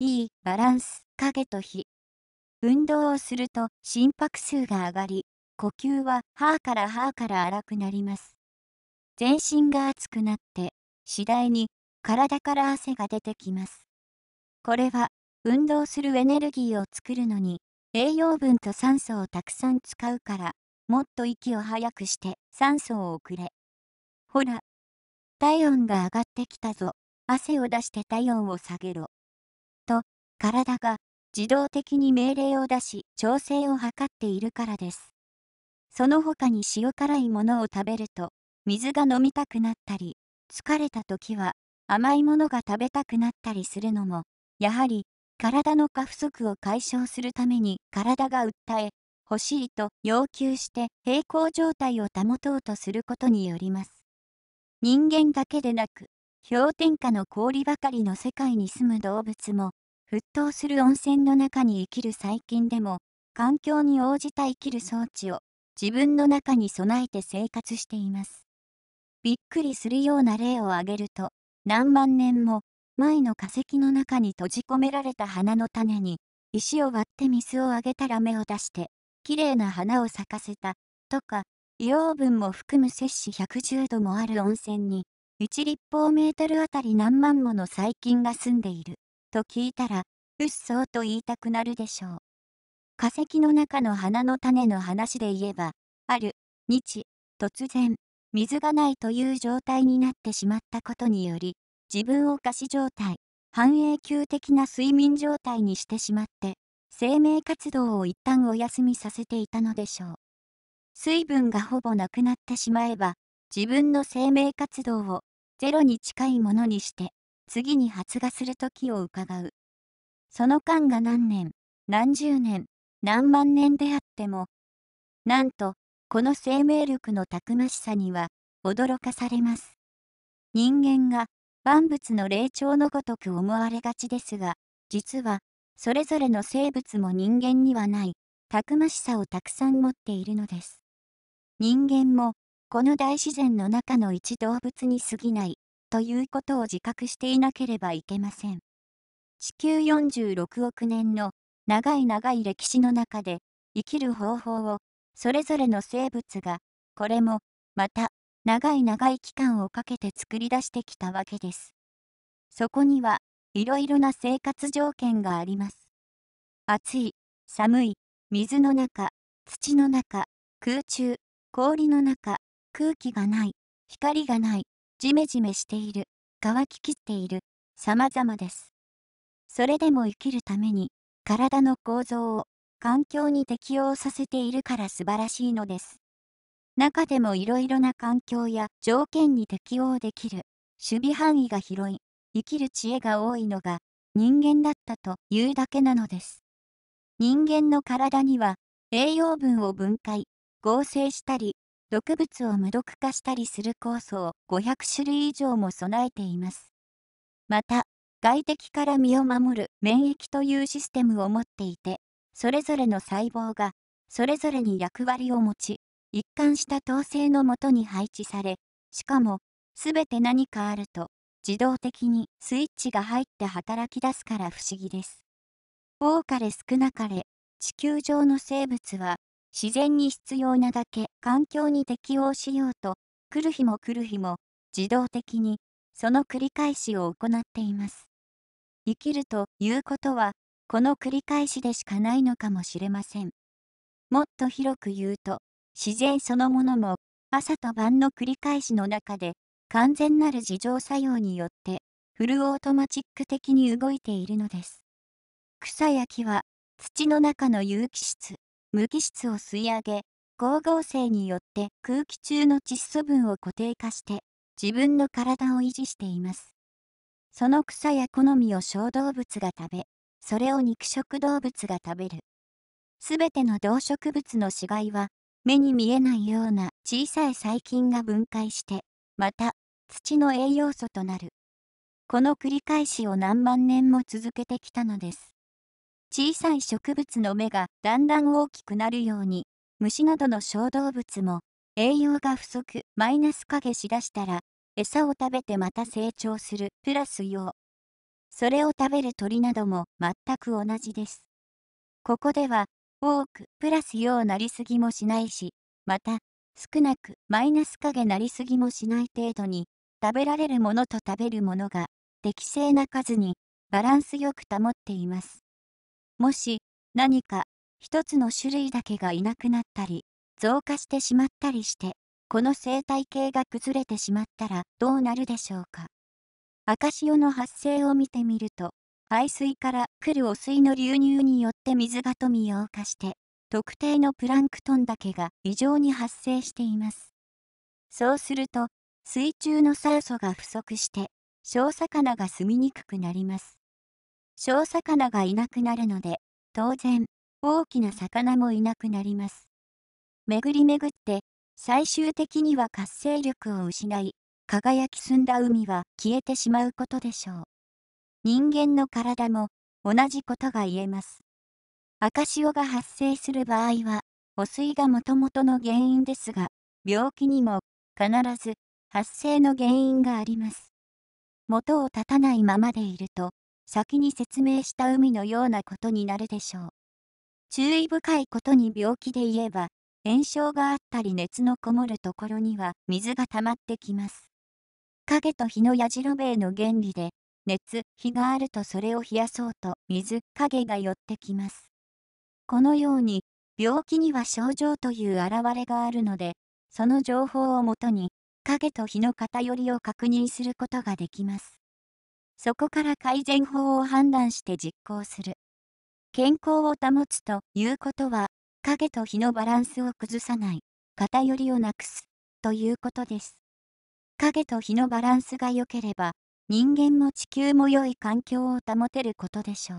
いいバランス影と日運動をすると心拍数が上がり呼吸は歯から歯から荒くなります全身が熱くなって次第に体から汗が出てきますこれは運動するエネルギーを作るのに栄養分と酸素をたくさん使うからもっと息を早くして酸素を送れほら体温が上がってきたぞ汗を出して体温を下げろ体が自動的に命令を出し調整を図っているからです。その他に塩辛いものを食べると水が飲みたくなったり疲れた時は甘いものが食べたくなったりするのもやはり体の過不足を解消するために体が訴え欲しいと要求して平行状態を保とうとすることによります人間だけでなく氷点下の氷ばかりの世界に住む動物も沸騰する温泉の中に生きる細菌でも、環境に応じた生きる装置を自分の中に備えて生活しています。びっくりするような例を挙げると、何万年も前の化石の中に閉じ込められた花の種に、石を割って水をあげたら芽を出して、きれいな花を咲かせた、とか、硫黄分も含む摂氏110度もある温泉に、1立方メートルあたり何万もの細菌が住んでいる。と聞いたら、うっそうと言いたくなるでしょう。化石の中の花の種の話で言えば、ある、日、突然、水がないという状態になってしまったことにより、自分を過死状態、半永久的な睡眠状態にしてしまって、生命活動を一旦お休みさせていたのでしょう。水分がほぼなくなってしまえば、自分の生命活動をゼロに近いものにして、次に発芽する時を伺う。その間が何年、何十年、何万年であっても、なんと、この生命力のたくましさには、驚かされます。人間が、万物の霊長のごとく思われがちですが、実は、それぞれの生物も人間にはない、たくましさをたくさん持っているのです。人間も、この大自然の中の一動物に過ぎない、ということを自覚していなければいけません。地球46億年の長い長い歴史の中で生きる方法をそれぞれの生物がこれもまた長い長い期間をかけて作り出してきたわけです。そこにはいろいろな生活条件があります。暑い、寒い、水の中、土の中、空中、氷の中、空気がない、光がない、じめじめしている、乾ききっている、様々です。それでも生きるために、体の構造を環境に適応させているから素晴らしいのです。中でもいろいろな環境や条件に適応できる、守備範囲が広い、生きる知恵が多いのが人間だったというだけなのです。人間の体には栄養分を分解、合成したり、毒物を無毒化したりする酵素を500種類以上も備えています。また、外敵から身を守る免疫というシステムを持っていて、それぞれの細胞がそれぞれに役割を持ち、一貫した統制のもとに配置され、しかも、すべて何かあると、自動的にスイッチが入って働き出すから不思議です。多かれ少なかれ、地球上の生物は自然に必要なだけ環境に適応しようと、来る日も来る日も、自動的に、その繰り返しを行っています。生きるということは、この繰り返しでしかないのかもしれません。もっと広く言うと、自然そのものも、朝と晩の繰り返しの中で、完全なる自浄作用によって、フルオートマチック的に動いているのです。草や木は、土の中の有機質、無機質を吸い上げ、光合成によって空気中の窒素分を固定化して、自分の体を維持しています。その草や好みを小動物が食べ、それを肉食動物が食べる。すべての動植物の死骸は、目に見えないような小さい細菌が分解して、また、土の栄養素となる。この繰り返しを何万年も続けてきたのです。小さい植物の芽がだんだん大きくなるように、虫などの小動物も栄養が不足、マイナス影しだしたら、餌を食べてまた成長する、プラス用。それを食べる鳥なども全く同じです。ここでは、多く、プラス用なりすぎもしないし、また、少なく、マイナス影なりすぎもしない程度に、食べられるものと食べるものが、適正な数に、バランスよく保っています。もし何か一つの種類だけがいなくなったり増加してしまったりしてこの生態系が崩れてしまったらどうなるでしょうか赤潮の発生を見てみると排水から来る汚水の流入によって水が富みを化して特定のプランクトンだけが異常に発生していますそうすると水中の酸素が不足して小魚が住みにくくなります小魚がいなくなるので、当然、大きな魚もいなくなります。巡り巡って、最終的には活性力を失い、輝き澄んだ海は消えてしまうことでしょう。人間の体も同じことが言えます。赤潮が発生する場合は、汚水がもともとの原因ですが、病気にも必ず発生の原因があります。元を立たないままでいると、先に説明した海のようなことになるでしょう。注意深いことに病気で言えば、炎症があったり熱のこもるところには水が溜まってきます。影と火のやじろべえの原理で、熱、火があるとそれを冷やそうと水、影が寄ってきます。このように、病気には症状という現れがあるので、その情報をもとに、影と火の偏りを確認することができます。そこから改善法を判断して実行する。健康を保つということは、影と日のバランスを崩さない、偏りをなくす、ということです。影と日のバランスが良ければ、人間も地球も良い環境を保てることでしょう。